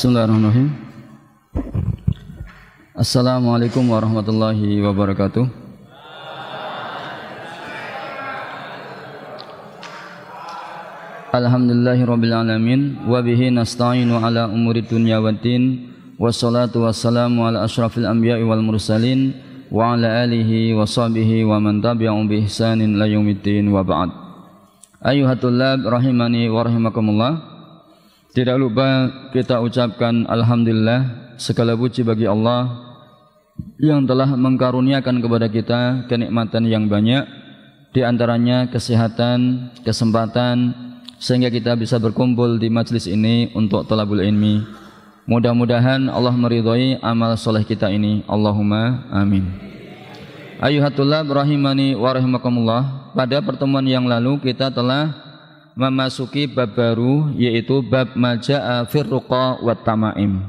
Bismillahirrahmanirrahim. Assalamualaikum warahmatullahi wabarakatuh. Alhamdulillahi rabbil alamin wa bihi nasta'inu ala umuri dunya waddin wassalatu wassalamu ala asyrafil anbiya'i wal mursalin wa ala alihi wa sahbihi wa man tabi'ahum bi ihsanin ila yaumiddin wa ba'd. Ayyuhat rahimani wa rahimakumullah. Tidak lupa kita ucapkan Alhamdulillah segala puji bagi Allah yang telah mengkaruniakan kepada kita kenikmatan yang banyak di antaranya kesehatan, kesempatan sehingga kita bisa berkumpul di majlis ini untuk talabul ilmi. Mudah-mudahan Allah meridhai amal soleh kita ini. Allahumma amin. Ayuhatullah rahimani wa rahimakumullah. Pada pertemuan yang lalu kita telah memasuki bab baru yaitu bab maja'a firruqa wa tamaim.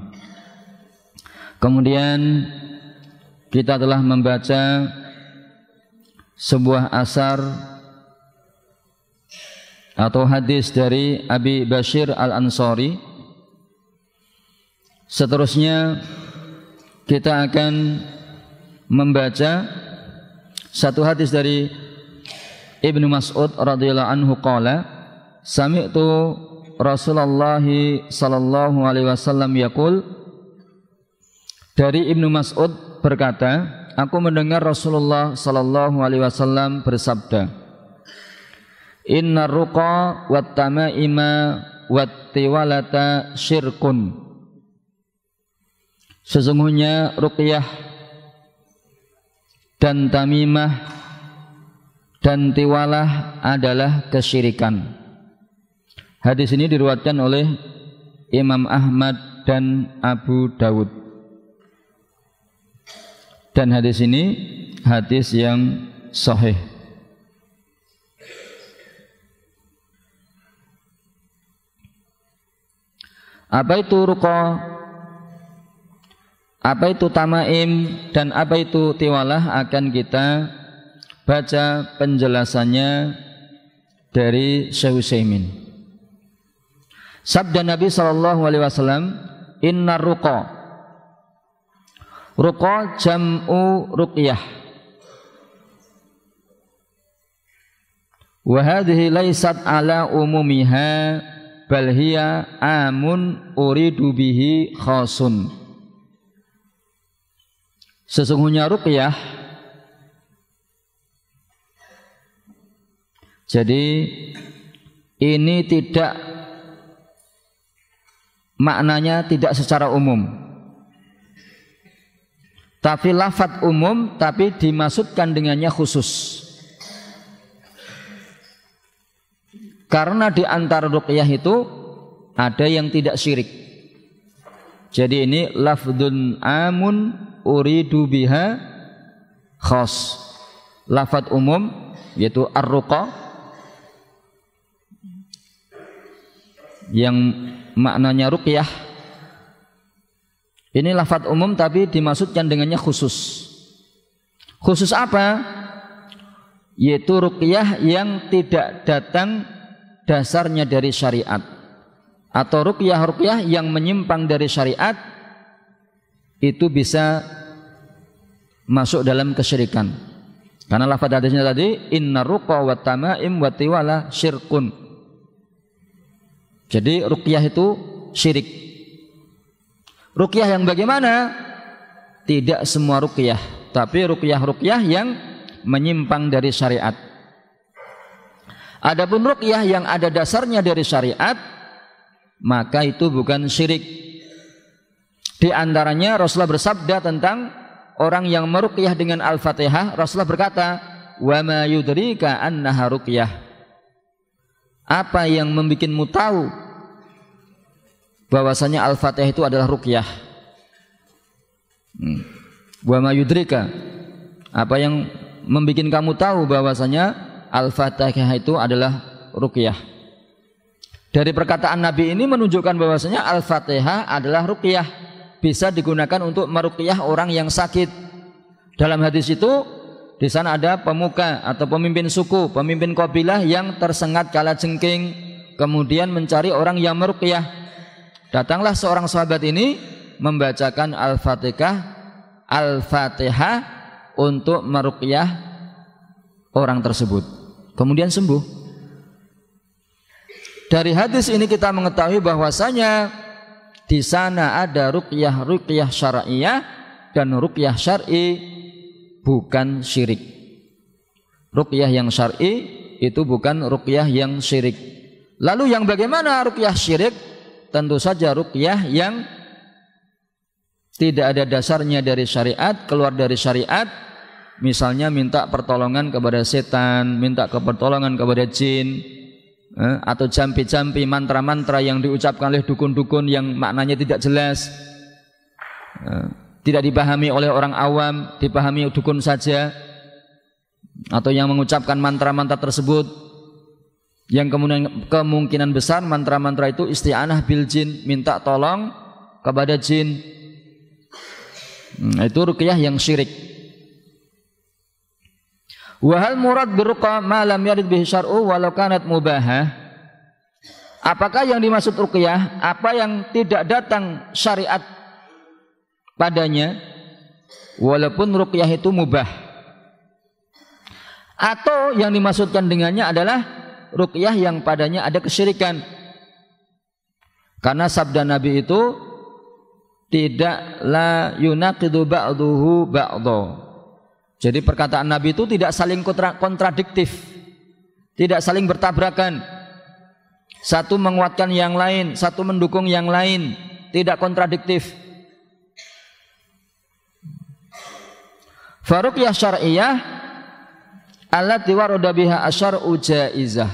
Kemudian kita telah membaca sebuah asar atau hadis dari Abi Bashir Al-Ansari. Seterusnya kita akan membaca satu hadis dari Ibnu Mas'ud radhiyallahu anhu qala sami'tu Rasulullah sallallahu alaihi wasallam yaqul dari Ibnu Mas'ud berkata, aku mendengar Rasulullah sallallahu alaihi wasallam bersabda, "Inna ruqa wat tamaima wat tiwalata syirkun." Sesungguhnya ruqyah dan tamimah dan tiwalah adalah kesyirikan. Hadis ini diruatkan oleh Imam Ahmad dan Abu Dawud. Dan hadis ini hadis yang sahih. Apa itu ruqa? Apa itu tamaim dan apa itu tiwalah akan kita baca penjelasannya dari Syekh Utsaimin. Sabda Nabi Shallallahu alaihi wasallam, "Inna ruqa" Ruqa jam'u ruqyah. Wa hadhihi laysat ala umumiha bal hiya amun uridu bihi khasun. Sesungguhnya ruqyah jadi ini tidak maknanya tidak secara umum. Tapi lafat umum tapi dimaksudkan dengannya khusus. Karena di antara ruqyah itu ada yang tidak syirik. Jadi ini lafdun amun uridu biha khos. Lafat umum yaitu ar-ruqah yang maknanya ruqyah ini lafat umum tapi dimaksudkan dengannya khusus khusus apa yaitu ruqyah yang tidak datang dasarnya dari syariat atau ruqyah-ruqyah yang menyimpang dari syariat itu bisa masuk dalam kesyirikan. Karena lafaz hadisnya tadi inna ruqa wa tamaim wa tiwala syirkun. Jadi rukyah itu syirik. Rukyah yang bagaimana? Tidak semua rukyah, tapi rukyah-rukyah yang menyimpang dari syariat. Adapun rukyah yang ada dasarnya dari syariat, maka itu bukan syirik. Di antaranya Rasulullah bersabda tentang orang yang merukyah dengan Al-Fatihah, Rasulullah berkata, "Wa ma yudrika annaha rukyah." Apa yang membuatmu tahu bahwasanya Al-Fatihah itu adalah rukyah hmm. wa ma yudrika Apa yang membuat kamu tahu bahwasanya Al-Fatihah itu adalah rukyah Dari perkataan Nabi ini menunjukkan bahwasanya Al-Fatihah adalah rukyah bisa digunakan untuk meruqyah orang yang sakit. Dalam hadis itu di sana ada pemuka atau pemimpin suku, pemimpin kabilah yang tersengat kala jengking, kemudian mencari orang yang meruqyah. Datanglah seorang sahabat ini membacakan Al-Fatihah, Al-Fatihah untuk meruqyah orang tersebut. Kemudian sembuh. Dari hadis ini kita mengetahui bahwasanya di sana ada ruqyah-ruqyah syar'iyah dan ruqyah syar'i bukan syirik. Rupiah yang syar'i itu bukan rupiah yang syirik. Lalu yang bagaimana rupiah syirik? Tentu saja rupiah yang tidak ada dasarnya dari syariat, keluar dari syariat, misalnya minta pertolongan kepada setan, minta pertolongan kepada jin, eh, atau jampi-jampi mantra-mantra yang diucapkan oleh dukun-dukun yang maknanya tidak jelas. Eh, tidak dipahami oleh orang awam, dipahami dukun saja atau yang mengucapkan mantra-mantra tersebut yang kemudian kemungkinan besar mantra-mantra itu isti'anah bil jin, minta tolong kepada jin. hmm, itu ruqyah yang syirik. Wahal murad berruqyah ma lam yarid bihi syar'u walau kanat mubahah. Apakah yang dimaksud ruqyah apa yang tidak datang syariat padanya walaupun ruqyah itu mubah. Atau yang dimaksudkan dengannya adalah ruqyah yang padanya ada kesyirikan. Karena sabda Nabi itu tidak la yunaqidu ba'duhu ba'dho. Jadi perkataan Nabi itu tidak saling kontradiktif. Tidak saling bertabrakan. Satu menguatkan yang lain, satu mendukung yang lain, tidak kontradiktif. Faruqyah syar'iyah allati warada biha ujaizah. jaizah.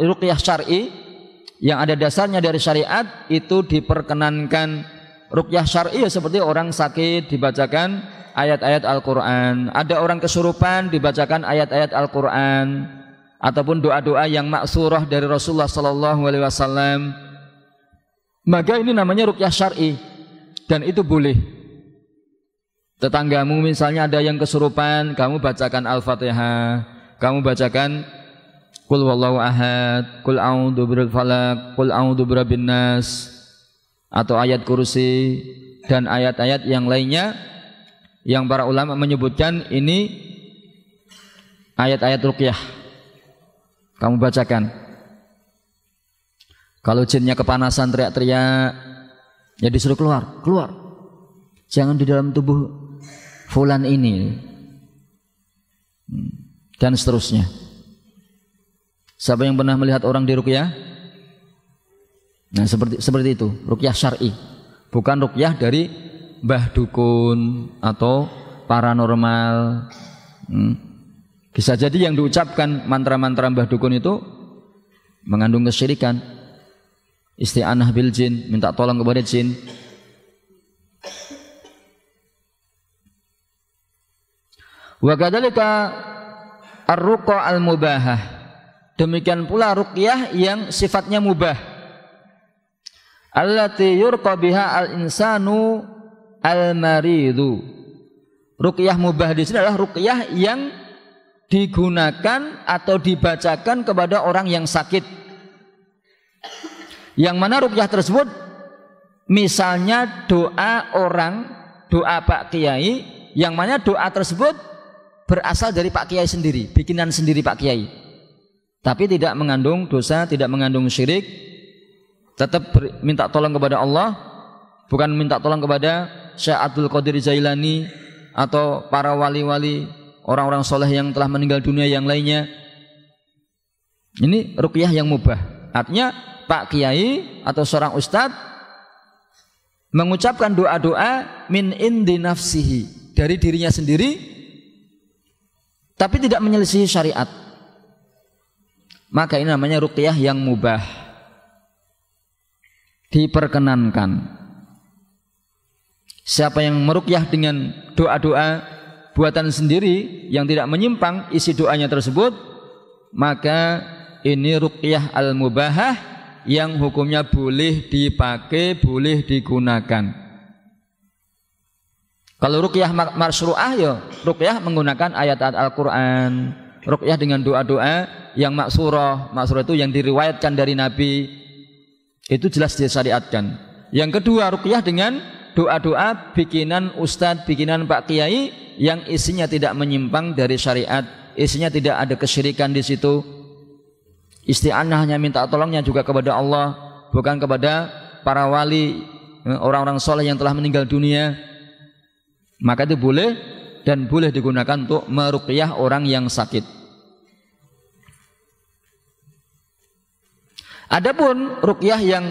Ruqyah syar'i yang ada dasarnya dari syariat itu diperkenankan ruqyah syar'i ya seperti orang sakit dibacakan ayat-ayat Al-Qur'an, ada orang kesurupan dibacakan ayat-ayat Al-Qur'an ataupun doa-doa yang maksurah dari Rasulullah sallallahu alaihi wasallam. Maka ini namanya ruqyah syar'i dan itu boleh. Tetanggamu misalnya ada yang kesurupan, kamu bacakan Al-Fatihah, kamu bacakan Kul wallahu ahad, kul a'udhu birabbil falak, kul a'udhu birabbin nas atau ayat kursi dan ayat-ayat yang lainnya yang para ulama menyebutkan ini ayat-ayat ruqyah. Kamu bacakan. Kalau jinnya kepanasan teriak-teriak, ya disuruh keluar, keluar. Jangan di dalam tubuh fulan ini hmm. dan seterusnya. Siapa yang pernah melihat orang di rukyah? Nah, seperti seperti itu, rukyah syar'i. Bukan rukyah dari mbah dukun atau paranormal. Hmm. Bisa jadi yang diucapkan mantra-mantra mbah dukun itu mengandung kesyirikan. Isti'anah bil jin, minta tolong kepada jin, Wa kadzalika ar-ruqa al-mubahah. Demikian pula ruqyah yang sifatnya mubah. Allati yurqa biha al-insanu al-maridu. Ruqyah mubah di sini adalah ruqyah yang digunakan atau dibacakan kepada orang yang sakit. Yang mana ruqyah tersebut misalnya doa orang, doa Pak Kiai, yang mana doa tersebut berasal dari Pak Kiai sendiri, bikinan sendiri Pak Kiai. Tapi tidak mengandung dosa, tidak mengandung syirik. Tetap minta tolong kepada Allah, bukan minta tolong kepada Syekh Abdul Qadir Jailani atau para wali-wali orang-orang soleh yang telah meninggal dunia yang lainnya. Ini rukyah yang mubah. Artinya Pak Kiai atau seorang ustadz mengucapkan doa-doa min indi nafsihi dari dirinya sendiri tapi tidak menyelisihi syariat. Maka ini namanya ruqyah yang mubah. Diperkenankan. Siapa yang meruqyah dengan doa-doa buatan sendiri yang tidak menyimpang isi doanya tersebut, maka ini ruqyah al-mubahah yang hukumnya boleh dipakai, boleh digunakan. Kalau rukyah masyru'ah ya rukyah menggunakan ayat-ayat Al-Qur'an. rukyah dengan doa-doa yang maksurah. Maksurah itu yang diriwayatkan dari Nabi. Itu jelas disyariatkan. Yang kedua rukyah dengan doa-doa bikinan ustadz, bikinan Pak Kiai yang isinya tidak menyimpang dari syariat, isinya tidak ada kesyirikan di situ. Isti'anahnya minta tolongnya juga kepada Allah, bukan kepada para wali, eh, orang-orang soleh yang telah meninggal dunia maka itu boleh dan boleh digunakan untuk meruqyah orang yang sakit. Adapun ruqyah yang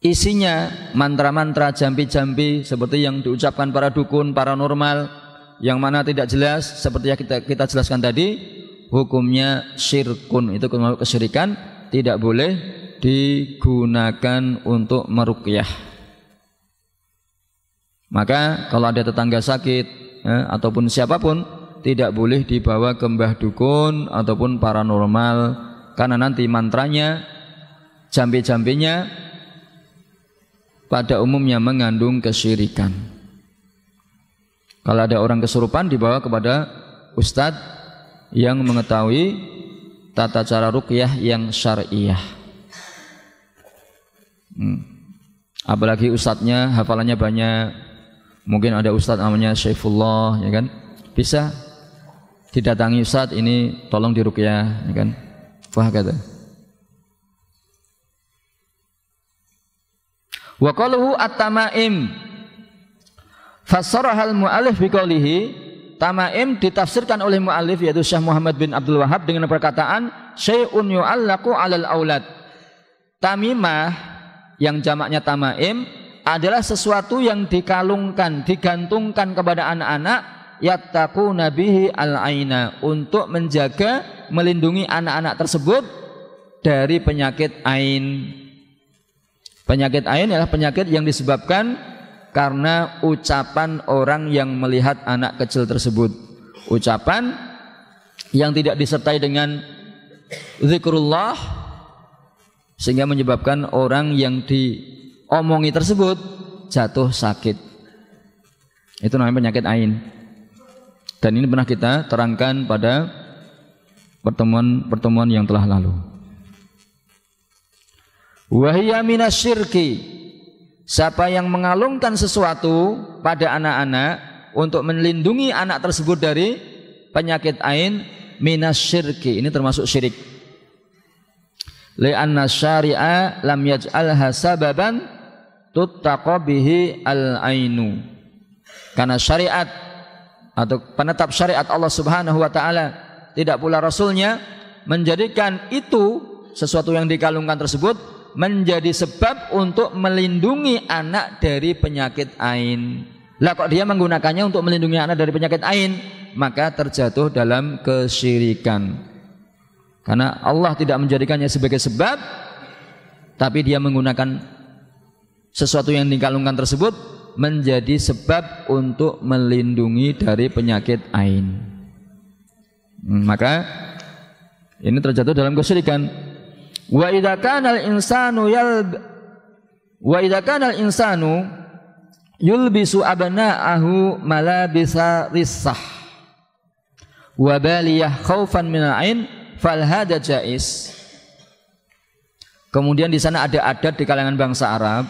isinya mantra-mantra jampi-jampi seperti yang diucapkan para dukun paranormal yang mana tidak jelas seperti yang kita kita jelaskan tadi hukumnya syirkun itu kesyirikan tidak boleh digunakan untuk meruqyah. Maka kalau ada tetangga sakit ya, ataupun siapapun tidak boleh dibawa ke mbah dukun ataupun paranormal karena nanti mantranya jambi-jambinya pada umumnya mengandung kesyirikan. Kalau ada orang kesurupan dibawa kepada ustadz yang mengetahui tata cara rukyah yang syariah. Hmm. Apalagi ustadznya hafalannya banyak, Mungkin ada ustaz namanya Syaifullah ya kan. Bisa didatangi ustaz ini tolong dirukyah, ya kan. Wah kata. Wa qaluhu at-tamaim. Fasarahal mu'alif biqaulihi Tamaim ditafsirkan oleh mu'alif yaitu Syekh Muhammad bin Abdul Wahab dengan perkataan syai'un yu'allaqu 'alal aulad. Tamimah yang jamaknya tamaim adalah sesuatu yang dikalungkan, digantungkan kepada anak-anak yattaqu nabihi al-aina untuk menjaga melindungi anak-anak tersebut dari penyakit ain. Penyakit ain adalah penyakit yang disebabkan karena ucapan orang yang melihat anak kecil tersebut. Ucapan yang tidak disertai dengan zikrullah sehingga menyebabkan orang yang di omongi tersebut jatuh sakit. Itu namanya penyakit ain. Dan ini pernah kita terangkan pada pertemuan-pertemuan yang telah lalu. Wahia syirki. Siapa yang mengalungkan sesuatu pada anak-anak untuk melindungi anak tersebut dari penyakit ain minas syirki. Ini termasuk syirik. Li'anna syari'a lam yaj'alha sababan tuttaqa bihi al-ainu. Karena syariat atau penetap syariat Allah Subhanahu wa taala tidak pula rasulnya menjadikan itu sesuatu yang dikalungkan tersebut menjadi sebab untuk melindungi anak dari penyakit ain. Lah kok dia menggunakannya untuk melindungi anak dari penyakit ain, maka terjatuh dalam kesyirikan. Karena Allah tidak menjadikannya sebagai sebab tapi dia menggunakan sesuatu yang dikalungkan tersebut menjadi sebab untuk melindungi dari penyakit ain. Hmm, maka ini terjatuh dalam kesyirikan. Wa idza al-insanu yal wa idza al-insanu yulbisu abna'ahu malabisa rissah wa baliyah khaufan min ain fal hada jais. Kemudian di sana ada adat di kalangan bangsa Arab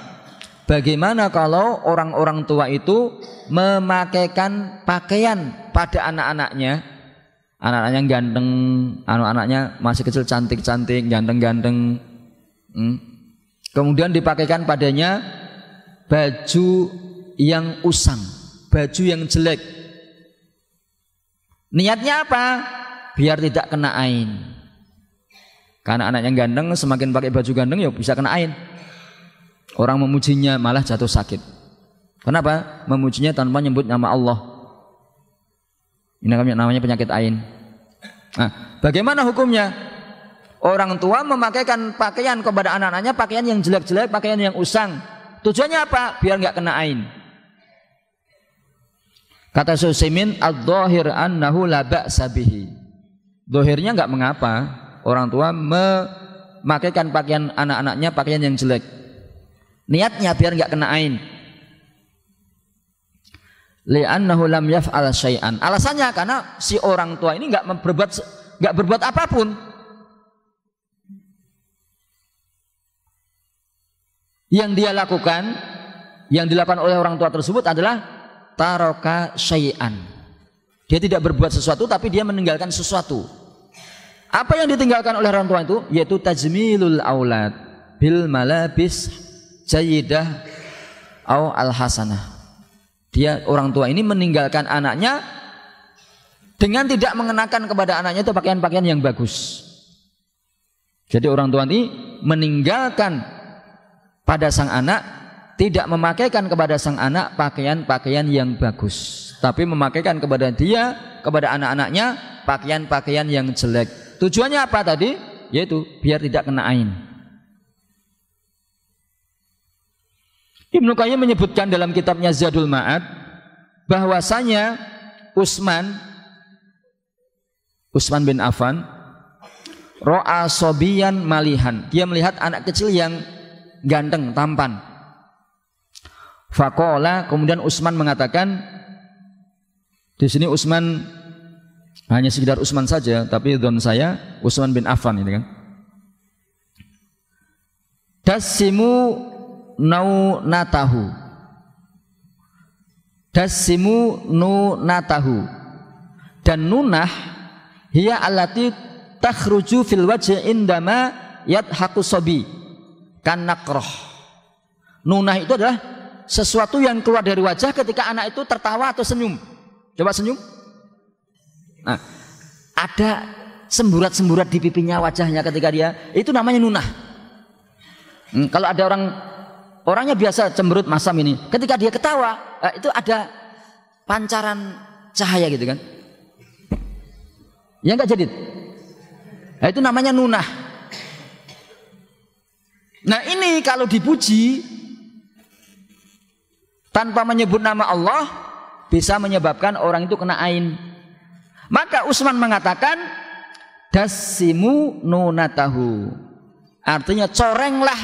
Bagaimana kalau orang-orang tua itu memakaikan pakaian pada anak-anaknya? Anak-anaknya ganteng, anak-anaknya masih kecil cantik-cantik, ganteng-ganteng. Hmm. Kemudian dipakaikan padanya baju yang usang, baju yang jelek. Niatnya apa? Biar tidak kena ain. Karena anaknya ganteng, semakin pakai baju ganteng ya bisa kena ain. Orang memujinya malah jatuh sakit. Kenapa? Memujinya tanpa menyebut nama Allah. Ini namanya penyakit ain. Nah, bagaimana hukumnya? Orang tua memakaikan pakaian kepada anak-anaknya pakaian yang jelek-jelek, pakaian yang usang. Tujuannya apa? Biar nggak kena ain. Kata Susimin, al dohir annahu la sabihi. Dohirnya nggak mengapa orang tua memakaikan pakaian anak-anaknya pakaian yang jelek. Niatnya biar nggak kena ain. Li'annahu lam yaf'al syai'an. Alasannya karena si orang tua ini nggak berbuat nggak berbuat apapun. Yang dia lakukan, yang dilakukan oleh orang tua tersebut adalah taroka syai'an. Dia tidak berbuat sesuatu tapi dia meninggalkan sesuatu. Apa yang ditinggalkan oleh orang tua itu yaitu tajmilul aulad bil malabis jayidah au al hasanah. Dia orang tua ini meninggalkan anaknya dengan tidak mengenakan kepada anaknya itu pakaian-pakaian yang bagus. Jadi orang tua ini meninggalkan pada sang anak tidak memakaikan kepada sang anak pakaian-pakaian yang bagus, tapi memakaikan kepada dia, kepada anak-anaknya pakaian-pakaian yang jelek. Tujuannya apa tadi? Yaitu biar tidak kena ain. Ibnu Qayyim menyebutkan dalam kitabnya Zadul Ma'ad bahwasanya Utsman Utsman bin Affan ro'a Sobian malihan. Dia melihat anak kecil yang ganteng, tampan. Fakola kemudian Utsman mengatakan di sini Utsman hanya sekedar Utsman saja, tapi don saya Utsman bin Affan ini kan. Dasimu nau natahu dasimu nu natahu dan nunah hiya alati takhruju fil wajhi indama yadhaku sobi kanakroh nunah itu adalah sesuatu yang keluar dari wajah ketika anak itu tertawa atau senyum coba senyum nah, ada semburat-semburat di pipinya wajahnya ketika dia itu namanya nunah hmm, kalau ada orang orangnya biasa cemberut masam ini. Ketika dia ketawa, eh, itu ada pancaran cahaya gitu kan. Ya enggak jadi. Nah, itu namanya nunah. Nah, ini kalau dipuji tanpa menyebut nama Allah bisa menyebabkan orang itu kena ain. Maka Utsman mengatakan dasimu nunatahu. Artinya corenglah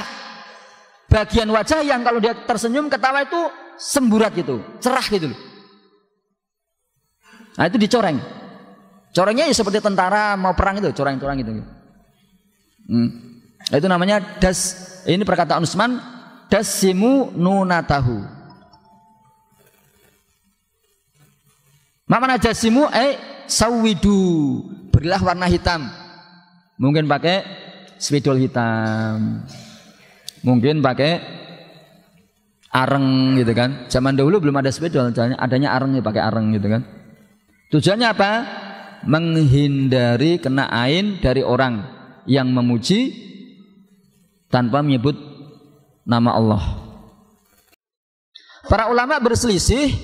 bagian wajah yang kalau dia tersenyum ketawa itu semburat gitu, cerah gitu loh. Nah itu dicoreng. Corengnya ya seperti tentara mau perang itu, coreng-coreng gitu. Hmm. Nah, itu namanya das. Ini perkataan Usman, dasimu nunatahu. mana jasimu eh sawidu, berilah warna hitam. Mungkin pakai spidol hitam. Mungkin pakai areng gitu kan. Zaman dahulu belum ada sepeda, spidol, adanya areng ya pakai areng gitu kan. Tujuannya apa? Menghindari kena ain dari orang yang memuji tanpa menyebut nama Allah. Para ulama berselisih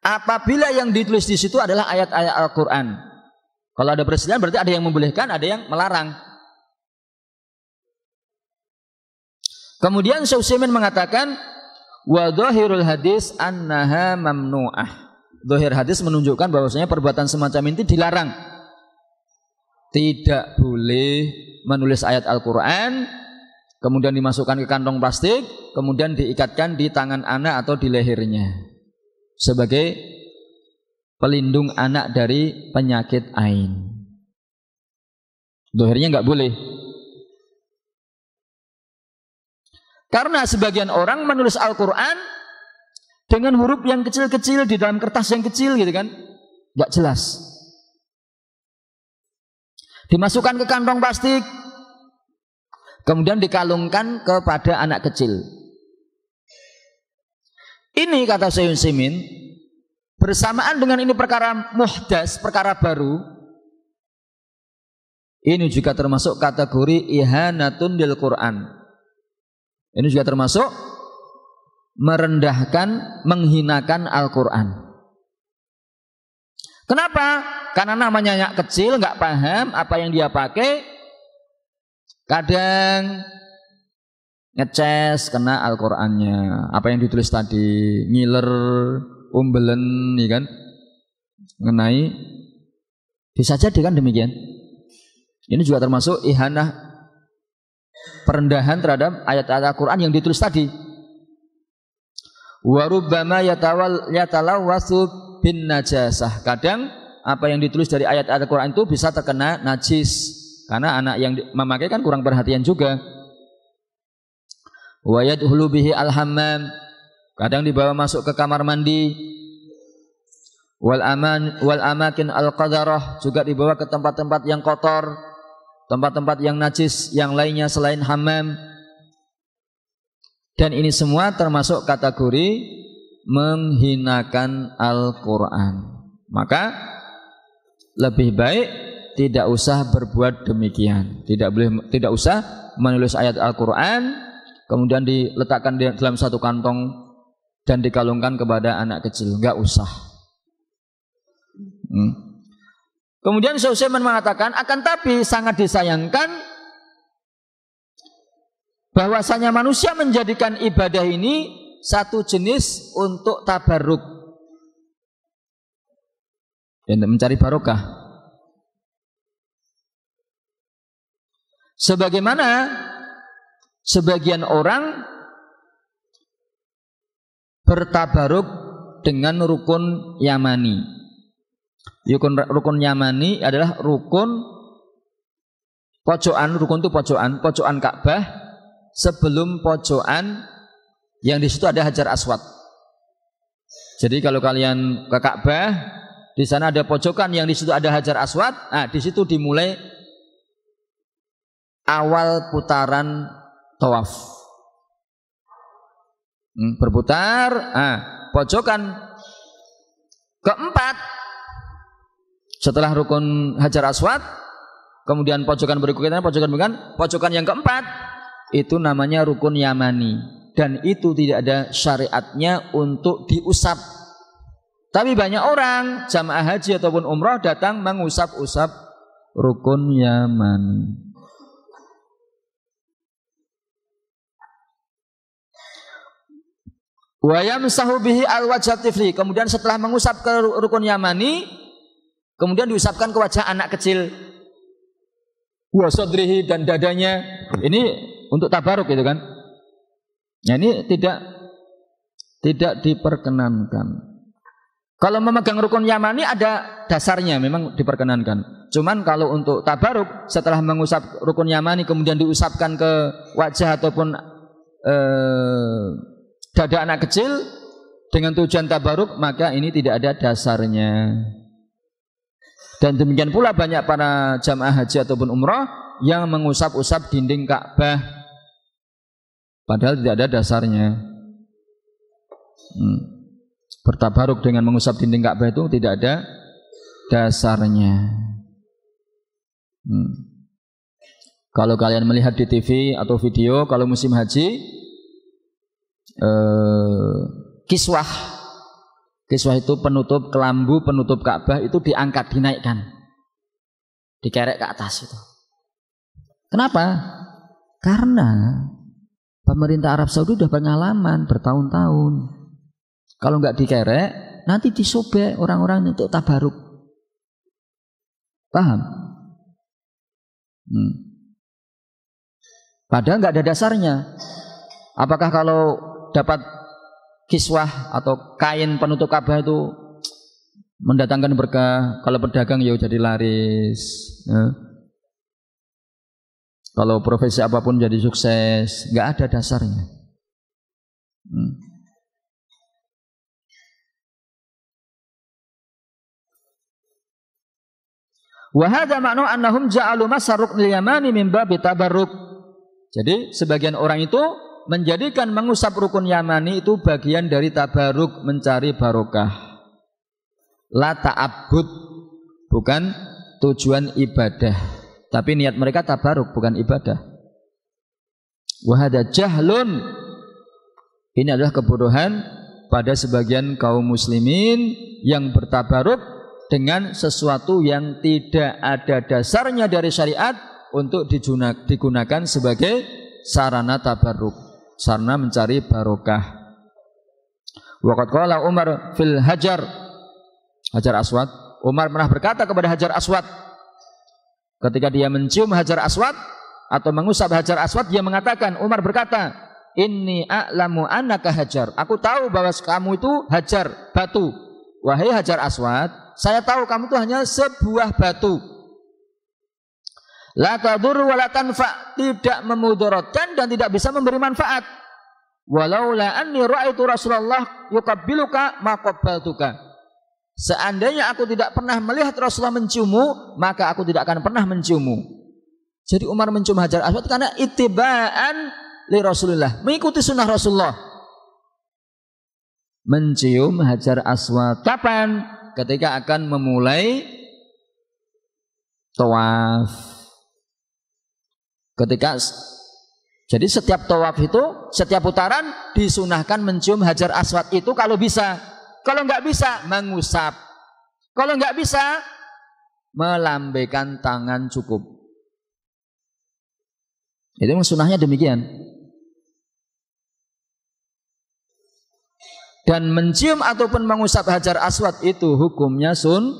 apabila yang ditulis di situ adalah ayat-ayat Al-Qur'an. Kalau ada perselisihan berarti ada yang membolehkan, ada yang melarang. Kemudian Syekh Utsaimin mengatakan wa dhahirul hadis annaha mamnu'ah. Dhahir hadis menunjukkan bahwasanya perbuatan semacam ini dilarang. Tidak boleh menulis ayat Al-Quran, kemudian dimasukkan ke kantong plastik, kemudian diikatkan di tangan anak atau di lehernya. Sebagai pelindung anak dari penyakit ain. Dohirnya nggak boleh. Karena sebagian orang menulis Al-Quran dengan huruf yang kecil-kecil di dalam kertas yang kecil gitu kan. Gak jelas. Dimasukkan ke kantong plastik. Kemudian dikalungkan kepada anak kecil. Ini kata Sayyid Simin. Bersamaan dengan ini perkara muhdas, perkara baru. Ini juga termasuk kategori ihanatun lil Quran ini juga termasuk merendahkan, menghinakan Al-Quran. Kenapa? Karena namanya anak kecil nggak paham apa yang dia pakai. Kadang ngeces kena Al-Qur'annya. Apa yang ditulis tadi, ngiler, umbelen, ya kan? Mengenai bisa jadi kan demikian. Ini juga termasuk ihanah perendahan terhadap ayat-ayat Al-Quran yang ditulis tadi. Warubama yatawal yatalawasu bin najasah. Kadang apa yang ditulis dari ayat-ayat Al-Quran itu bisa terkena najis. Karena anak yang memakai kan kurang perhatian juga. Wayad hulubihi alhamam. Kadang dibawa masuk ke kamar mandi. Wal aman wal amakin al-qadarah juga dibawa ke tempat-tempat yang kotor tempat-tempat yang najis yang lainnya selain hamam dan ini semua termasuk kategori menghinakan Al-Qur'an. Maka lebih baik tidak usah berbuat demikian. Tidak boleh tidak usah menulis ayat Al-Qur'an kemudian diletakkan di dalam satu kantong dan dikalungkan kepada anak kecil. Enggak usah. Hmm. Kemudian Syekh mengatakan akan tapi sangat disayangkan bahwasanya manusia menjadikan ibadah ini satu jenis untuk tabarruk dan ya, mencari barokah. Sebagaimana sebagian orang bertabaruk dengan rukun Yamani. Rukun rukun Yamani adalah rukun pojokan, rukun itu pojokan, pojokan Ka'bah sebelum pojokan yang di situ ada Hajar Aswad. Jadi kalau kalian ke Ka'bah, di sana ada pojokan yang di situ ada Hajar Aswad. Nah, di situ dimulai awal putaran tawaf. Hmm, berputar, nah, pojokan keempat setelah rukun Hajar Aswad, kemudian pojokan berikutnya, pojokan bukan, pojokan yang keempat itu namanya rukun Yamani dan itu tidak ada syariatnya untuk diusap. Tapi banyak orang jamaah haji ataupun umroh datang mengusap-usap rukun Yamani. Wayam sahubihi al wajhatifli. Kemudian setelah mengusap ke rukun Yamani, Kemudian diusapkan ke wajah anak kecil. sadrihi dan dadanya. Ini untuk tabaruk gitu kan. Nah ini tidak tidak diperkenankan. Kalau memegang rukun yamani ada dasarnya memang diperkenankan. Cuman kalau untuk tabaruk setelah mengusap rukun yamani kemudian diusapkan ke wajah ataupun eh, dada anak kecil dengan tujuan tabaruk maka ini tidak ada dasarnya. Dan demikian pula banyak para jamaah haji ataupun umrah yang mengusap-usap dinding Ka'bah. Padahal tidak ada dasarnya. Hmm. Bertabaruk dengan mengusap dinding Ka'bah itu tidak ada dasarnya. Hmm. Kalau kalian melihat di TV atau video, kalau musim haji, eh, kiswah Kiswah itu penutup kelambu, penutup Ka'bah itu diangkat, dinaikkan. Dikerek ke atas itu. Kenapa? Karena pemerintah Arab Saudi sudah pengalaman bertahun-tahun. Kalau nggak dikerek, nanti disobek orang-orang untuk tabaruk. Paham? Hmm. Padahal nggak ada dasarnya. Apakah kalau dapat kiswah atau kain penutup Ka'bah itu mendatangkan berkah. Kalau pedagang ya jadi laris. Ya. Kalau profesi apapun jadi sukses, nggak ada dasarnya. Hmm. Wahada makna annahum ja'alu masaruk yamani min babi tabarruk. Jadi sebagian orang itu menjadikan mengusap rukun yamani itu bagian dari tabaruk mencari barokah. La ta'abbud bukan tujuan ibadah, tapi niat mereka tabaruk bukan ibadah. Wahada jahlun ini adalah kebodohan pada sebagian kaum muslimin yang bertabaruk dengan sesuatu yang tidak ada dasarnya dari syariat untuk digunakan sebagai sarana tabaruk sarana mencari barokah. Waqat qala Umar fil Hajar Hajar Aswad, Umar pernah berkata kepada Hajar Aswad ketika dia mencium Hajar Aswad atau mengusap Hajar Aswad dia mengatakan Umar berkata, "Inni a'lamu annaka Hajar." Aku tahu bahwa kamu itu Hajar, batu. Wahai Hajar Aswad, saya tahu kamu itu hanya sebuah batu. La tadur wa tidak memudaratkan dan tidak bisa memberi manfaat. la anni ra'aitu Rasulullah yukabbiluka maqabbaltuka. Seandainya aku tidak pernah melihat Rasulullah menciummu, maka aku tidak akan pernah menciummu. Jadi Umar mencium Hajar Aswad karena itibaan li Rasulullah, mengikuti sunnah Rasulullah. Mencium Hajar Aswad kapan? Ketika akan memulai tawaf. Ketika jadi setiap tawaf itu, setiap putaran disunahkan mencium hajar aswad itu kalau bisa. Kalau nggak bisa, mengusap. Kalau nggak bisa, melambaikan tangan cukup. Itu sunahnya demikian. Dan mencium ataupun mengusap hajar aswad itu hukumnya sun,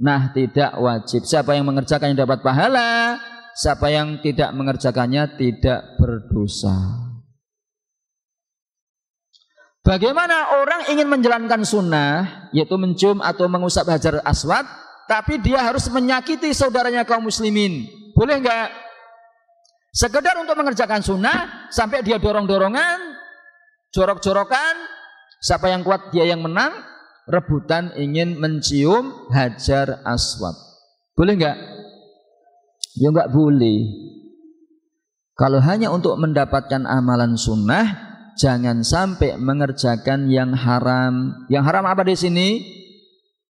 nah tidak wajib. Siapa yang mengerjakan yang dapat pahala, siapa yang tidak mengerjakannya tidak berdosa. Bagaimana orang ingin menjalankan sunnah, yaitu mencium atau mengusap hajar aswad, tapi dia harus menyakiti saudaranya kaum muslimin. Boleh nggak? Sekedar untuk mengerjakan sunnah, sampai dia dorong-dorongan, jorok-jorokan, siapa yang kuat dia yang menang, rebutan ingin mencium hajar aswad. Boleh nggak? Ya enggak boleh. Kalau hanya untuk mendapatkan amalan sunnah, jangan sampai mengerjakan yang haram. Yang haram apa di sini?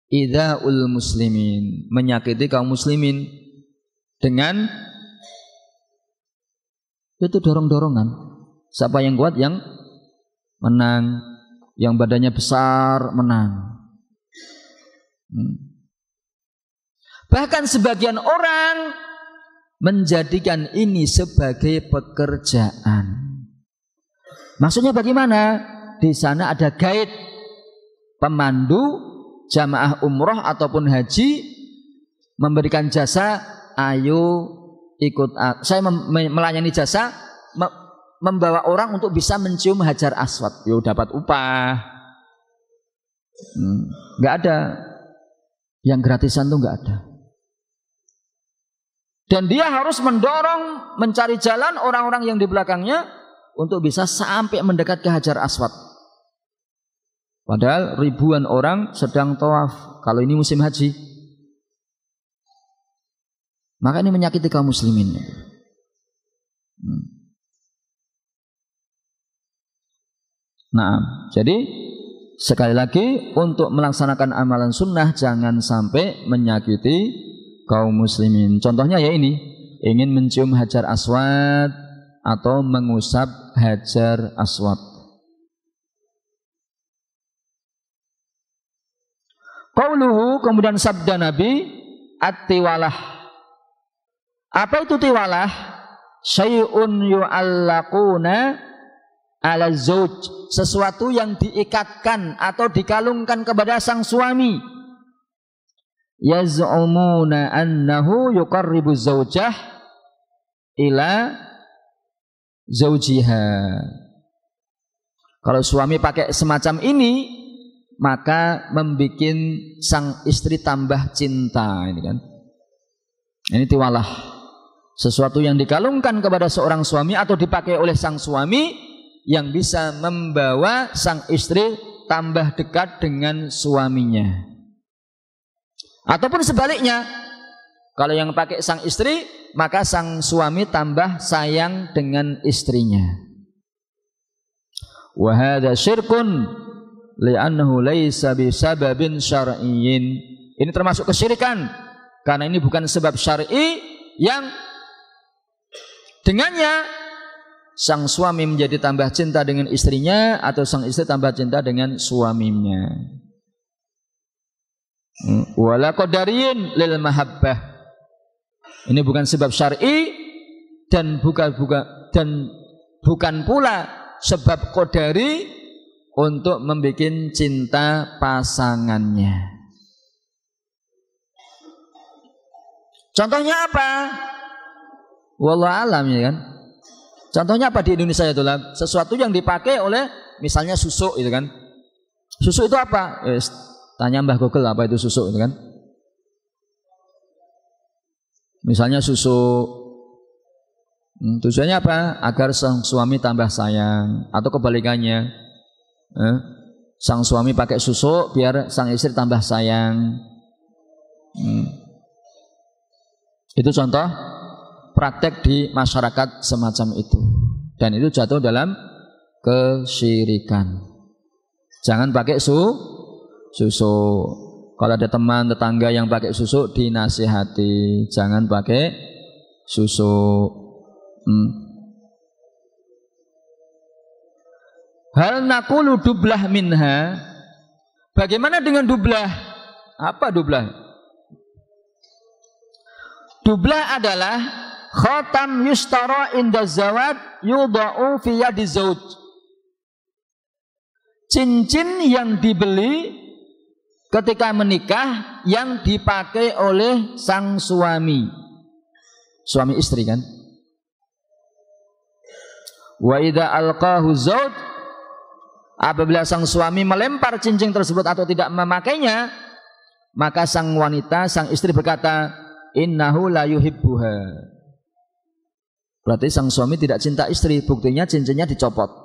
Idaul muslimin, menyakiti kaum muslimin dengan itu dorong-dorongan. Siapa yang kuat yang menang, yang badannya besar menang. Hmm. Bahkan sebagian orang menjadikan ini sebagai pekerjaan. Maksudnya bagaimana? Di sana ada guide pemandu jamaah umroh ataupun haji memberikan jasa, ayo ikut saya melayani jasa membawa orang untuk bisa mencium hajar aswad. Yo dapat upah. Hmm, nggak hmm, ada yang gratisan tuh nggak ada. Dan dia harus mendorong, mencari jalan orang-orang yang di belakangnya untuk bisa sampai mendekat ke Hajar Aswad. Padahal ribuan orang sedang tawaf. Kalau ini musim haji. Maka ini menyakiti kaum muslimin. Nah, jadi sekali lagi untuk melaksanakan amalan sunnah jangan sampai menyakiti kaum muslimin. Contohnya ya ini, ingin mencium hajar aswad atau mengusap hajar aswad. Qauluhu kemudian sabda Nabi at-tiwalah. Apa itu tiwalah? Syai'un yu'allaquna ala zauj, sesuatu yang diikatkan atau dikalungkan kepada sang suami yaz'umuna annahu yuqarribu zaujah ila zaujiha. Kalau suami pakai semacam ini, maka membuat sang istri tambah cinta ini kan. Ini tiwalah sesuatu yang dikalungkan kepada seorang suami atau dipakai oleh sang suami yang bisa membawa sang istri tambah dekat dengan suaminya. Ataupun sebaliknya, kalau yang pakai sang istri, maka sang suami tambah sayang dengan istrinya. Wahada syirkun li'annahu laisa bisababin syar'iyyin. Ini termasuk kesyirikan karena ini bukan sebab syar'i yang dengannya sang suami menjadi tambah cinta dengan istrinya atau sang istri tambah cinta dengan suaminya. Hmm. Wala qadariyin lil mahabbah. Ini bukan sebab syar'i dan bukan buka, dan bukan pula sebab kodari untuk membuat cinta pasangannya. Contohnya apa? Wallah alam ya kan. Contohnya apa di Indonesia itu lah? Sesuatu yang dipakai oleh misalnya susu itu kan. Susu itu apa? Eh, Tanya Mbah Google apa itu susu itu kan. Misalnya susu hmm, tujuannya apa? Agar sang suami tambah sayang atau kebalikannya. Eh? Sang suami pakai susu biar sang istri tambah sayang. Hmm. Itu contoh praktek di masyarakat semacam itu. Dan itu jatuh dalam kesyirikan. Jangan pakai su susu. Kalau ada teman tetangga yang pakai susu dinasihati, jangan pakai susu. Hmm. Hal nakulu dublah minha. Bagaimana dengan dublah? Apa dublah? Dublah adalah khatam yustara inda zawad yudha'u fi yadi zawj. Cincin yang dibeli ketika menikah yang dipakai oleh sang suami. Suami istri kan? Wa idza alqahu zawj apabila sang suami melempar cincin tersebut atau tidak memakainya, maka sang wanita, sang istri berkata, "Innahu la yuhibbuha." Berarti sang suami tidak cinta istri, buktinya cincinnya dicopot.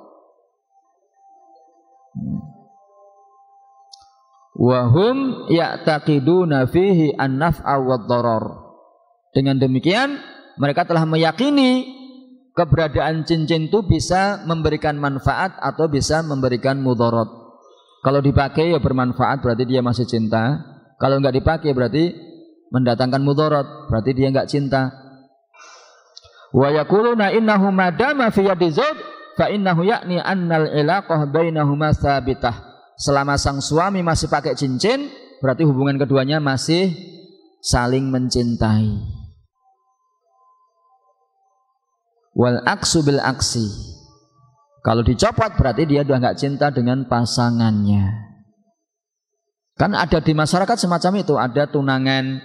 wahum ya'taqiduna fihi an-naf'a wad doror. Dengan demikian, mereka telah meyakini keberadaan cincin itu bisa memberikan manfaat atau bisa memberikan mudarat. Kalau dipakai ya bermanfaat berarti dia masih cinta. Kalau nggak dipakai berarti mendatangkan mudarat, berarti dia nggak cinta. Wa yaquluna innahu madama fi yadi zawj fa innahu ya'ni annal ilaqah bainahuma sabitah. Selama sang suami masih pakai cincin, berarti hubungan keduanya masih saling mencintai. Wal aksu bil aksi. Kalau dicopot berarti dia udah nggak cinta dengan pasangannya. Kan ada di masyarakat semacam itu, ada tunangan.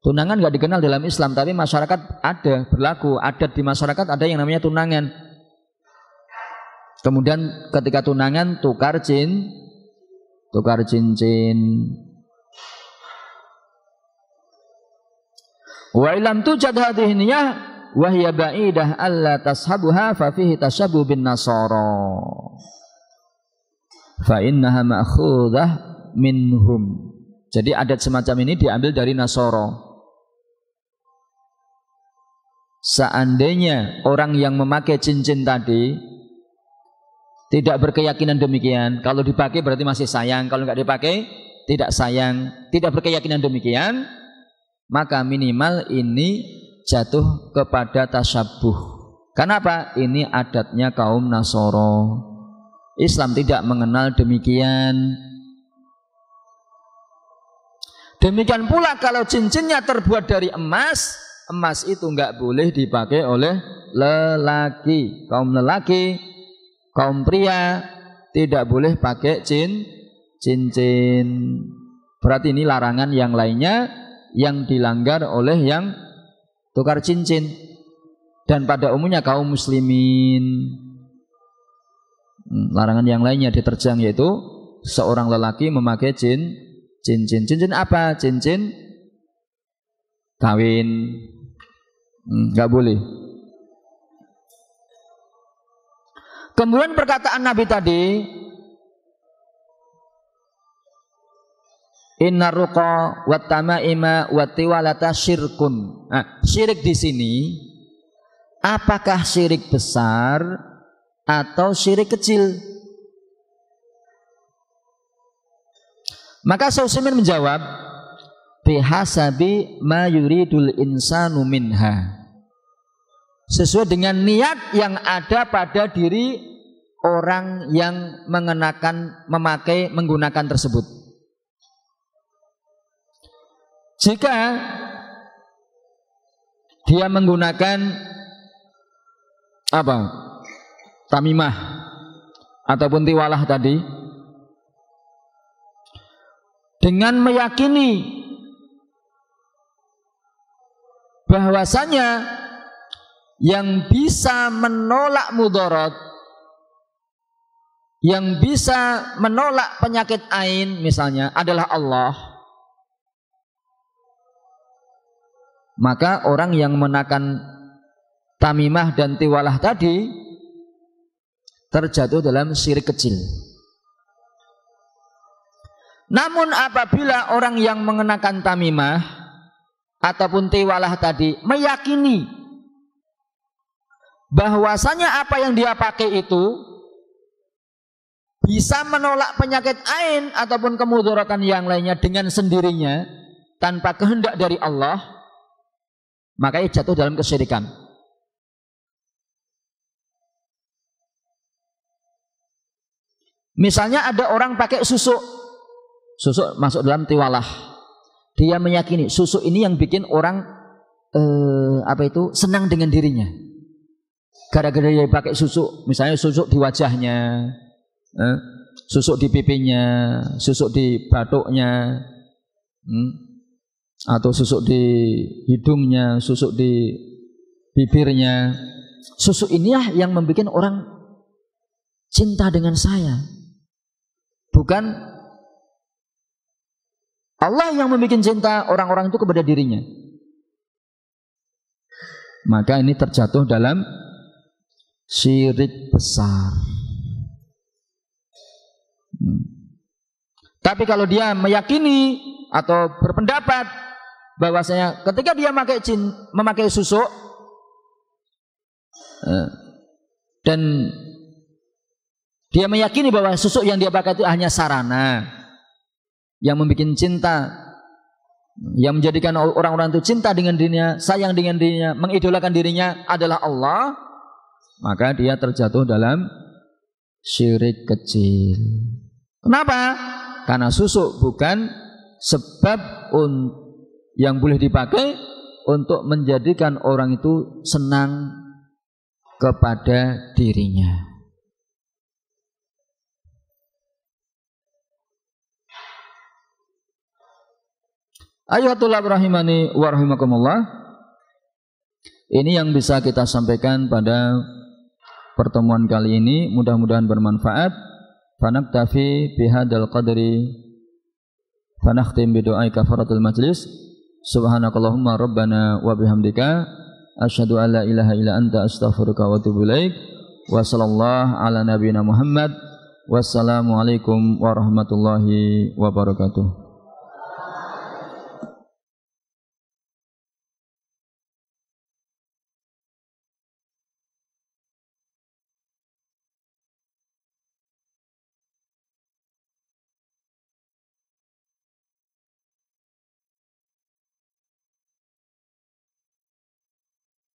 Tunangan nggak dikenal dalam Islam, tapi masyarakat ada berlaku. ada di masyarakat ada yang namanya tunangan. Kemudian ketika tunangan tukar cin, tukar cincin. Wa ilam tu hadhihi niyah wa Allah ba'idah alla tashabuha fa fihi tashabu bin nasara. Fa innaha ma'khudah minhum. Jadi adat semacam ini diambil dari Nasoro. Seandainya orang yang memakai cincin tadi tidak berkeyakinan demikian. Kalau dipakai berarti masih sayang, kalau nggak dipakai tidak sayang. Tidak berkeyakinan demikian, maka minimal ini jatuh kepada tasabuh. Kenapa? Ini adatnya kaum Nasoro. Islam tidak mengenal demikian. Demikian pula kalau cincinnya terbuat dari emas, emas itu nggak boleh dipakai oleh lelaki. Kaum lelaki Kaum pria tidak boleh pakai cin, cincin. Berarti ini larangan yang lainnya yang dilanggar oleh yang tukar cincin. Dan pada umumnya kaum muslimin. Hmm, larangan yang lainnya diterjang yaitu seorang lelaki memakai cin, cincin. Cincin apa? Cincin kawin. Enggak hmm, boleh. Kemudian perkataan Nabi tadi, Inna ruqa wa tamaima wa tiwalata syirkun. Nah, syirik di sini apakah syirik besar atau syirik kecil? Maka Sausimin menjawab bihasabi ma yuridul insanu minha. Sesuai dengan niat yang ada pada diri orang yang mengenakan memakai menggunakan tersebut. Jika dia menggunakan apa? Tamimah ataupun tiwalah tadi dengan meyakini bahwasanya yang bisa menolak mudorot yang bisa menolak penyakit ain misalnya adalah Allah. Maka orang yang menakan tamimah dan tiwalah tadi terjatuh dalam sirik kecil. Namun apabila orang yang mengenakan tamimah ataupun tiwalah tadi meyakini bahwasanya apa yang dia pakai itu bisa menolak penyakit ain ataupun kemudaratan yang lainnya dengan sendirinya tanpa kehendak dari Allah maka ia jatuh dalam kesyirikan misalnya ada orang pakai susuk susuk masuk dalam tiwalah dia meyakini susuk ini yang bikin orang eh, apa itu senang dengan dirinya gara-gara dia pakai susuk misalnya susuk di wajahnya eh, susuk di pipinya, susuk di batuknya, hmm? atau susuk di hidungnya, susuk di bibirnya. Susuk inilah yang membuat orang cinta dengan saya. Bukan Allah yang membuat cinta orang-orang itu kepada dirinya. Maka ini terjatuh dalam syirik besar. Tapi kalau dia meyakini atau berpendapat bahwasanya ketika dia memakai jin, memakai susuk eh, dan dia meyakini bahwa susuk yang dia pakai itu hanya sarana yang membuat cinta, yang menjadikan orang-orang itu cinta dengan dirinya, sayang dengan dirinya, mengidolakan dirinya adalah Allah, maka dia terjatuh dalam syirik kecil. Kenapa? Karena susu bukan sebab yang boleh dipakai untuk menjadikan orang itu senang kepada dirinya. Ayatul rahimani warahimakumullah. Ini yang bisa kita sampaikan pada pertemuan kali ini. Mudah-mudahan bermanfaat. فنكتفي بهذا القدر فنختم بدعاء كفارة المجلس سبحانك اللهم ربنا وبحمدك أشهد أن لا إله إلا أنت أستغفرك وأتوب إليك وصلى الله على نبينا محمد والسلام عليكم ورحمة الله وبركاته